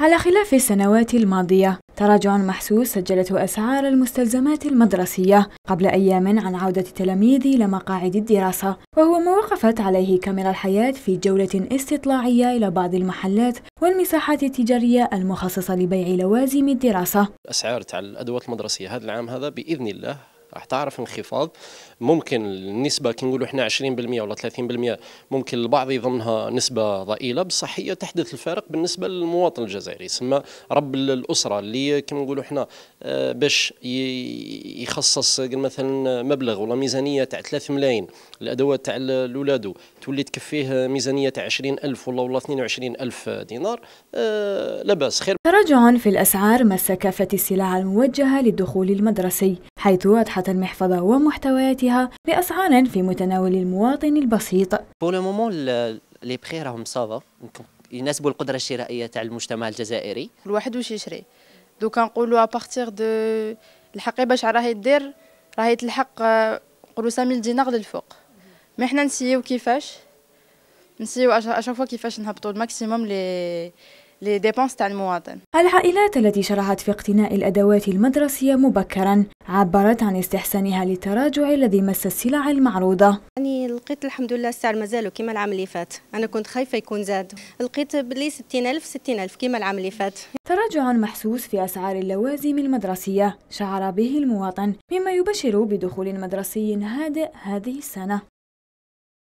على خلاف السنوات الماضية تراجع محسوس سجلته أسعار المستلزمات المدرسية قبل أيام عن عودة التلاميذ إلى مقاعد الدراسة وهو ما وقفت عليه كاميرا الحياة في جولة استطلاعية إلى بعض المحلات والمساحات التجارية المخصصة لبيع لوازم الدراسة أسعار الأدوات المدرسية هذا العام هذا بإذن الله راح تعرف انخفاض ممكن النسبه كي نقولوا احنا 20% ولا 30% ممكن البعض يظنها نسبه ضئيله بصح هي تحدث الفارق بالنسبه للمواطن الجزائري سما رب الاسره اللي كما نقولوا احنا آه، باش يخصص مثلا مبلغ ولا ميزانيه تاع 3 ملايين الادوات تاع لولادو تولي تكفيه ميزانيه تاع 20000 ولا ولا 22000 دينار آه، لا باس خير تراجع في الاسعار مس كافه السلع الموجهه للدخول المدرسي حيث وضحت المحفظة ومحتوياتها بأسعار في متناول المواطن البسيط. بور لو مومون لي بخي راهم صافا يناسبوا القدرة الشرائية تاع المجتمع الجزائري. واحد واش يشري؟ دوكا نقولوا ابارتيغ دو الحقيبة باش راهي دير راهي تلحق نقولوا 5000 دينار للفوق. مي حنا نسيو كيفاش نسيو اشاك فوا كيفاش نهبطوا الماكسيموم لي لديبونس تاع المواطن العائلات التي شرعت في اقتناء الأدوات المدرسية مبكرا عبرت عن استحسانها للتراجع الذي مس السلع المعروضة يعني لقيت الحمد لله السعر مازالو كيما العام اللي فات أنا كنت خايفة يكون زاد لقيت بلي 60000 60000 كيما العام اللي فات تراجع محسوس في أسعار اللوازم المدرسية شعر به المواطن مما يبشر بدخول مدرسي هادئ هذه السنة